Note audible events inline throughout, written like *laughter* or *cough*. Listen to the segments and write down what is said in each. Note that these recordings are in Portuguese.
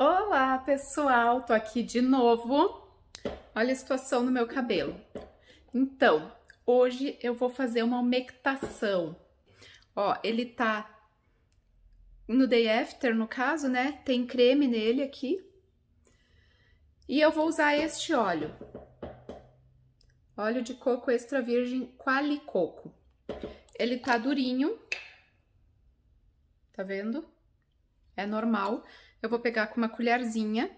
Olá pessoal, tô aqui de novo. Olha a situação no meu cabelo. Então, hoje eu vou fazer uma umectação. Ó, ele tá no day after, no caso, né? Tem creme nele aqui. E eu vou usar este óleo. Óleo de coco extra virgem qualicoco. Ele tá durinho. Tá vendo? É normal eu vou pegar com uma colherzinha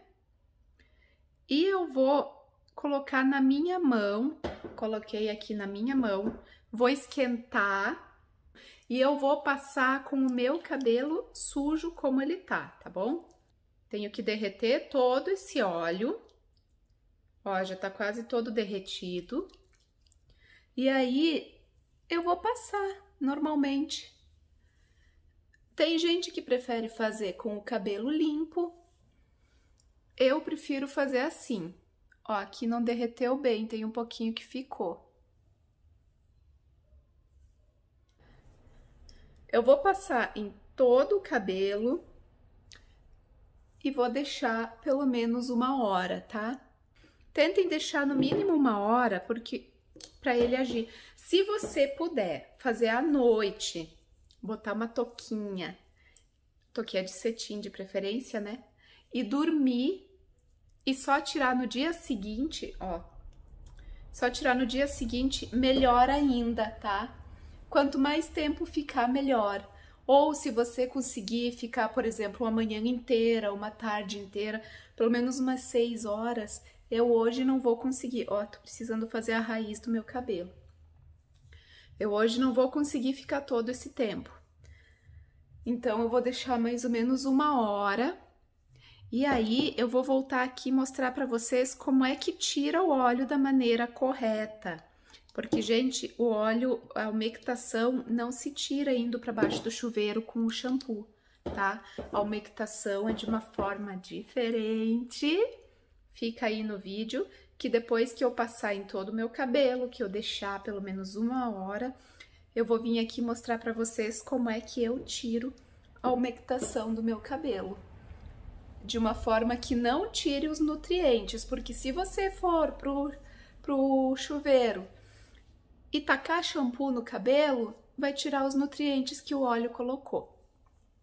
e eu vou colocar na minha mão, coloquei aqui na minha mão, vou esquentar e eu vou passar com o meu cabelo sujo como ele tá, tá bom? Tenho que derreter todo esse óleo, ó, já tá quase todo derretido. E aí, eu vou passar normalmente tem gente que prefere fazer com o cabelo limpo. Eu prefiro fazer assim. Ó, aqui não derreteu bem, tem um pouquinho que ficou. Eu vou passar em todo o cabelo e vou deixar pelo menos uma hora, tá? Tentem deixar no mínimo uma hora, porque para ele agir. Se você puder fazer à noite, botar uma toquinha, toquinha de cetim de preferência, né? E dormir e só tirar no dia seguinte, ó. Só tirar no dia seguinte, melhor ainda, tá? Quanto mais tempo ficar, melhor. Ou se você conseguir ficar, por exemplo, uma manhã inteira, uma tarde inteira, pelo menos umas seis horas, eu hoje não vou conseguir. Ó, tô precisando fazer a raiz do meu cabelo. Eu hoje não vou conseguir ficar todo esse tempo. Então, eu vou deixar mais ou menos uma hora. E aí, eu vou voltar aqui mostrar para vocês como é que tira o óleo da maneira correta. Porque, gente, o óleo, a umectação não se tira indo para baixo do chuveiro com o shampoo, tá? A umectação é de uma forma diferente. Fica aí no vídeo que depois que eu passar em todo o meu cabelo, que eu deixar pelo menos uma hora, eu vou vir aqui mostrar para vocês como é que eu tiro a umectação do meu cabelo. De uma forma que não tire os nutrientes, porque se você for pro, pro chuveiro e tacar shampoo no cabelo, vai tirar os nutrientes que o óleo colocou.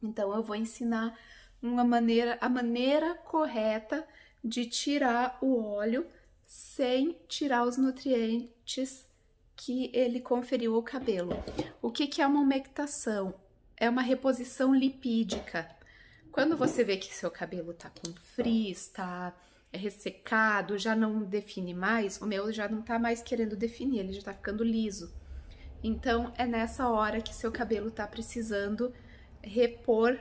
Então eu vou ensinar uma maneira, a maneira correta de tirar o óleo sem tirar os nutrientes que ele conferiu ao cabelo. O que, que é uma umectação? É uma reposição lipídica. Quando você vê que seu cabelo tá com frizz, tá ressecado, já não define mais, o meu já não tá mais querendo definir, ele já tá ficando liso. Então é nessa hora que seu cabelo tá precisando repor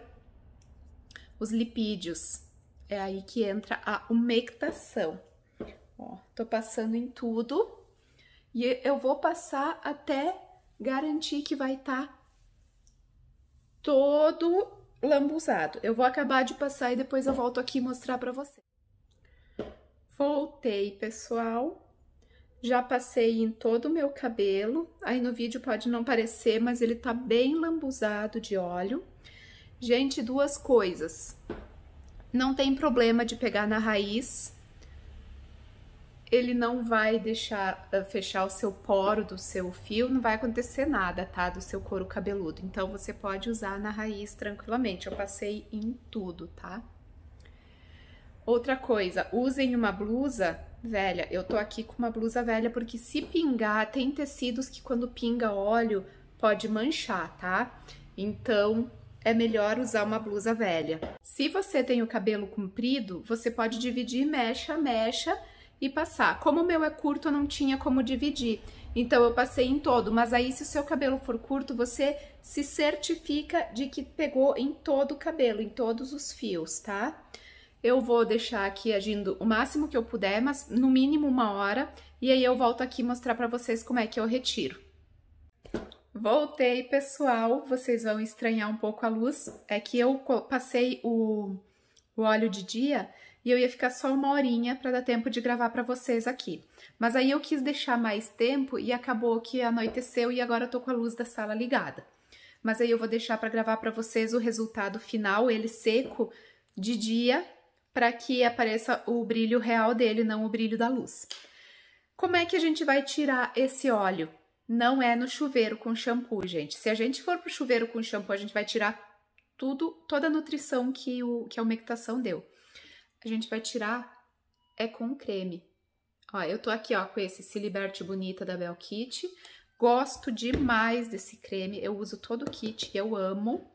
os lipídios. É aí que entra a umectação. Ó, tô passando em tudo e eu vou passar até garantir que vai estar tá todo lambuzado. Eu vou acabar de passar e depois eu volto aqui mostrar pra vocês. Voltei, pessoal. Já passei em todo o meu cabelo. Aí no vídeo pode não parecer, mas ele tá bem lambuzado de óleo. Gente, duas coisas. Não tem problema de pegar na raiz, ele não vai deixar eh, fechar o seu poro do seu fio, não vai acontecer nada, tá? Do seu couro cabeludo. Então você pode usar na raiz tranquilamente. Eu passei em tudo, tá? Outra coisa, usem uma blusa velha. Eu tô aqui com uma blusa velha porque se pingar, tem tecidos que quando pinga óleo pode manchar, tá? Então, é melhor usar uma blusa velha. Se você tem o cabelo comprido, você pode dividir mecha a mecha e passar. Como o meu é curto, eu não tinha como dividir. Então, eu passei em todo, mas aí se o seu cabelo for curto, você se certifica de que pegou em todo o cabelo, em todos os fios, tá? Eu vou deixar aqui agindo o máximo que eu puder, mas no mínimo uma hora, e aí eu volto aqui mostrar para vocês como é que eu retiro. Voltei, pessoal, vocês vão estranhar um pouco a luz, é que eu passei o, o óleo de dia e eu ia ficar só uma horinha para dar tempo de gravar para vocês aqui. Mas aí eu quis deixar mais tempo e acabou que anoiteceu e agora eu tô com a luz da sala ligada. Mas aí eu vou deixar para gravar para vocês o resultado final, ele seco de dia, para que apareça o brilho real dele, não o brilho da luz. Como é que a gente vai tirar esse óleo? Não é no chuveiro com shampoo, gente. Se a gente for pro chuveiro com shampoo, a gente vai tirar tudo, toda a nutrição que, o, que a umectação deu a gente vai tirar é com creme. Ó, eu tô aqui, ó, com esse Se Liberte Bonita da Bell Kit. Gosto demais desse creme, eu uso todo o kit, eu amo.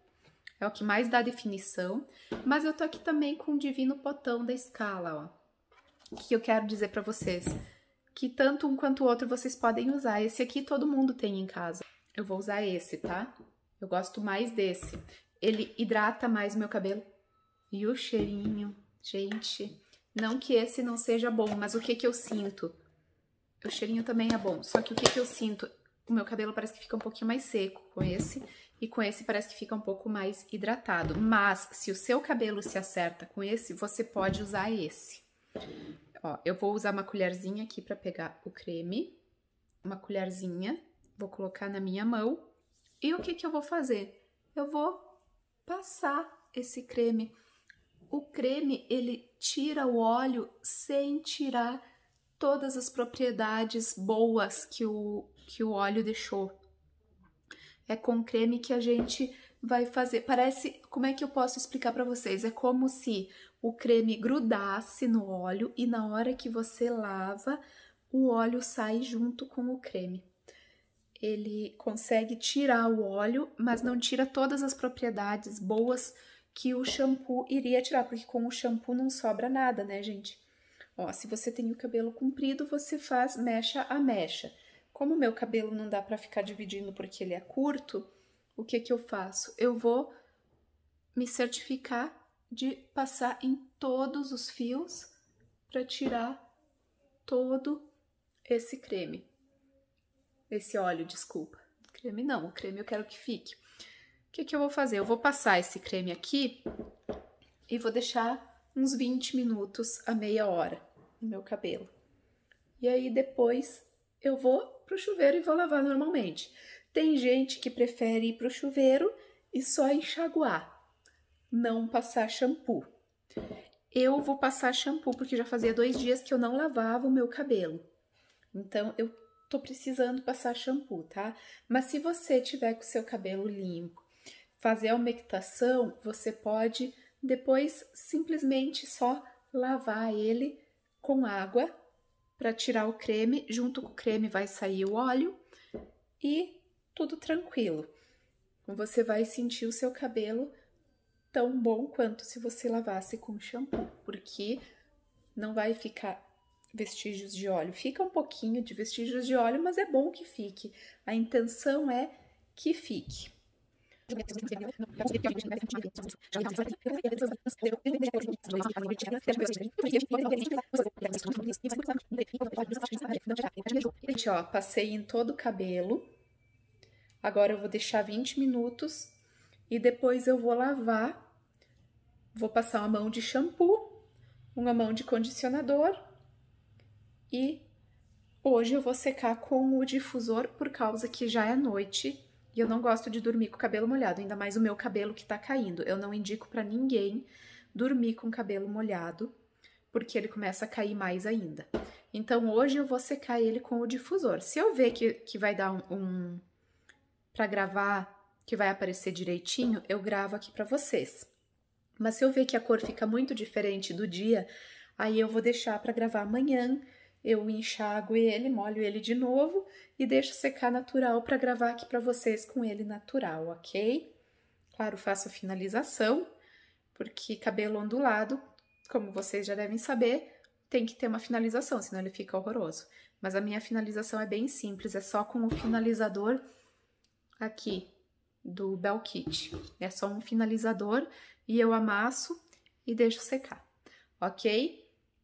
É o que mais dá definição. Mas eu tô aqui também com o Divino Potão da Escala, ó. O Que eu quero dizer pra vocês que tanto um quanto o outro vocês podem usar. Esse aqui todo mundo tem em casa. Eu vou usar esse, tá? Eu gosto mais desse. Ele hidrata mais meu cabelo. E o cheirinho. Gente, não que esse não seja bom, mas o que que eu sinto? O cheirinho também é bom, só que o que que eu sinto? O meu cabelo parece que fica um pouquinho mais seco com esse, e com esse parece que fica um pouco mais hidratado. Mas, se o seu cabelo se acerta com esse, você pode usar esse. Ó, eu vou usar uma colherzinha aqui pra pegar o creme, uma colherzinha, vou colocar na minha mão. E o que que eu vou fazer? Eu vou passar esse creme o creme ele tira o óleo sem tirar todas as propriedades boas que o, que o óleo deixou. É com creme que a gente vai fazer. Parece, como é que eu posso explicar para vocês? É como se o creme grudasse no óleo e na hora que você lava, o óleo sai junto com o creme. Ele consegue tirar o óleo, mas não tira todas as propriedades boas que o shampoo iria tirar, porque com o shampoo não sobra nada, né, gente? Ó, se você tem o cabelo comprido, você faz mecha a mecha. Como o meu cabelo não dá para ficar dividindo porque ele é curto, o que que eu faço? Eu vou me certificar de passar em todos os fios para tirar todo esse creme. Esse óleo, desculpa. Creme não, o creme eu quero que fique. O que, que eu vou fazer? Eu vou passar esse creme aqui e vou deixar uns 20 minutos a meia hora no meu cabelo. E aí depois eu vou pro chuveiro e vou lavar normalmente. Tem gente que prefere ir pro chuveiro e só enxaguar, não passar shampoo. Eu vou passar shampoo porque já fazia dois dias que eu não lavava o meu cabelo. Então eu tô precisando passar shampoo, tá? Mas se você tiver com o seu cabelo limpo, fazer a umectação, você pode depois simplesmente só lavar ele com água para tirar o creme. Junto com o creme vai sair o óleo e tudo tranquilo. Você vai sentir o seu cabelo tão bom quanto se você lavasse com shampoo, porque não vai ficar vestígios de óleo. Fica um pouquinho de vestígios de óleo, mas é bom que fique. A intenção é que fique. Gente, ó, passei em todo o cabelo. Agora eu vou deixar 20 minutos e depois eu vou lavar. Vou passar uma mão de shampoo, uma mão de condicionador e hoje eu vou secar com o difusor por causa que já é noite e eu não gosto de dormir com o cabelo molhado, ainda mais o meu cabelo que tá caindo. Eu não indico para ninguém dormir com o cabelo molhado, porque ele começa a cair mais ainda. Então hoje eu vou secar ele com o difusor. Se eu ver que, que vai dar um, um para gravar, que vai aparecer direitinho, eu gravo aqui para vocês. Mas se eu ver que a cor fica muito diferente do dia, aí eu vou deixar para gravar amanhã eu enxago ele, molho ele de novo e deixo secar natural para gravar aqui para vocês com ele natural, ok? Claro, faço a finalização, porque cabelo ondulado, como vocês já devem saber, tem que ter uma finalização, senão ele fica horroroso. Mas a minha finalização é bem simples, é só com o finalizador aqui do Bell Kit. É só um finalizador e eu amasso e deixo secar, ok?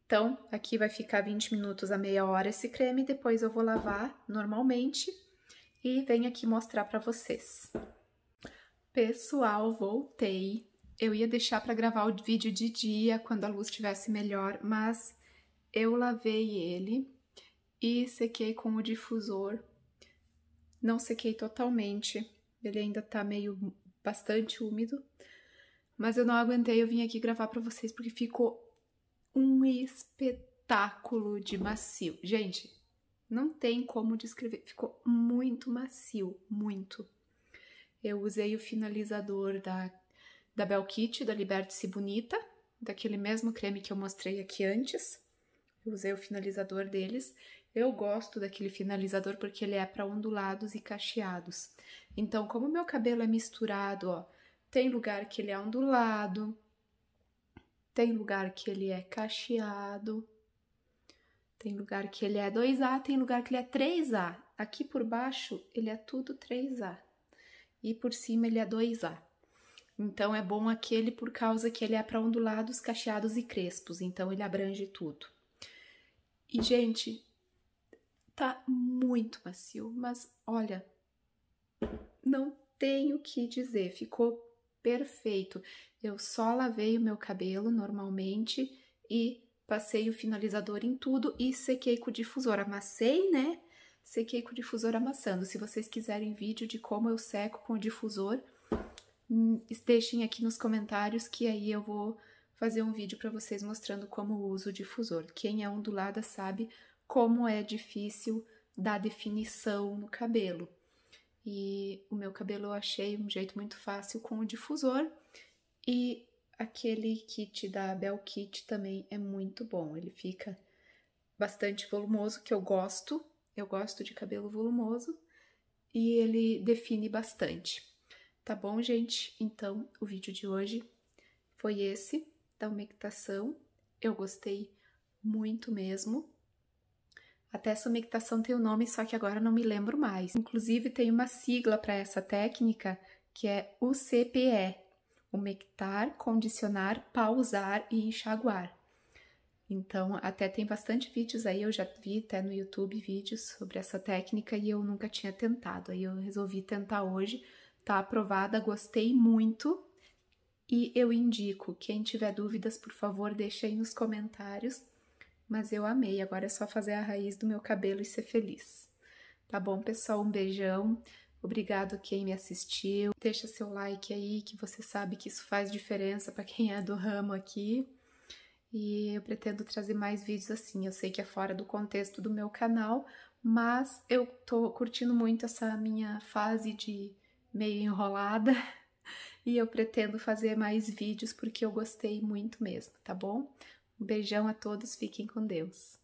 Então, aqui vai ficar 20 minutos a meia hora esse creme, depois eu vou lavar normalmente e venho aqui mostrar para vocês. Pessoal, voltei. Eu ia deixar para gravar o vídeo de dia, quando a luz estivesse melhor, mas eu lavei ele e sequei com o difusor. Não sequei totalmente, ele ainda tá meio bastante úmido, mas eu não aguentei, eu vim aqui gravar para vocês porque ficou um espetáculo de macio. Gente, não tem como descrever, ficou muito macio, muito. Eu usei o finalizador da, da Belkit, da Liberte-se Bonita, daquele mesmo creme que eu mostrei aqui antes. Eu usei o finalizador deles. Eu gosto daquele finalizador porque ele é para ondulados e cacheados. Então, como meu cabelo é misturado, ó, tem lugar que ele é ondulado, tem lugar que ele é cacheado, tem lugar que ele é 2A, tem lugar que ele é 3A. Aqui por baixo ele é tudo 3A e por cima ele é 2A. Então é bom aquele por causa que ele é para ondulados, cacheados e crespos, então ele abrange tudo. E gente, tá muito macio, mas olha, não tenho o que dizer, ficou perfeito. Eu só lavei o meu cabelo normalmente e passei o finalizador em tudo e sequei com o difusor. Amassei, né? Sequei com o difusor amassando. Se vocês quiserem vídeo de como eu seco com o difusor, hum, deixem aqui nos comentários que aí eu vou fazer um vídeo para vocês mostrando como uso o difusor. Quem é ondulada sabe como é difícil dar definição no cabelo. E o meu cabelo eu achei um jeito muito fácil com o difusor. E aquele kit da Bell Kit também é muito bom. Ele fica bastante volumoso, que eu gosto. Eu gosto de cabelo volumoso. E ele define bastante. Tá bom, gente? Então, o vídeo de hoje foi esse, da umectação. Eu gostei muito mesmo. Até somictação tem o um nome, só que agora não me lembro mais. Inclusive, tem uma sigla para essa técnica que é UCPE umectar, condicionar, pausar e enxaguar. Então, até tem bastante vídeos aí, eu já vi até no YouTube vídeos sobre essa técnica e eu nunca tinha tentado. Aí eu resolvi tentar hoje, tá aprovada, gostei muito. E eu indico, quem tiver dúvidas, por favor, deixe aí nos comentários mas eu amei. Agora é só fazer a raiz do meu cabelo e ser feliz. Tá bom, pessoal? Um beijão. Obrigado quem me assistiu. Deixa seu like aí, que você sabe que isso faz diferença para quem é do ramo aqui. E eu pretendo trazer mais vídeos assim. Eu sei que é fora do contexto do meu canal, mas eu tô curtindo muito essa minha fase de meio enrolada. *laughs* E eu pretendo fazer mais vídeos porque eu gostei muito mesmo, tá bom? Um beijão a todos, fiquem com Deus.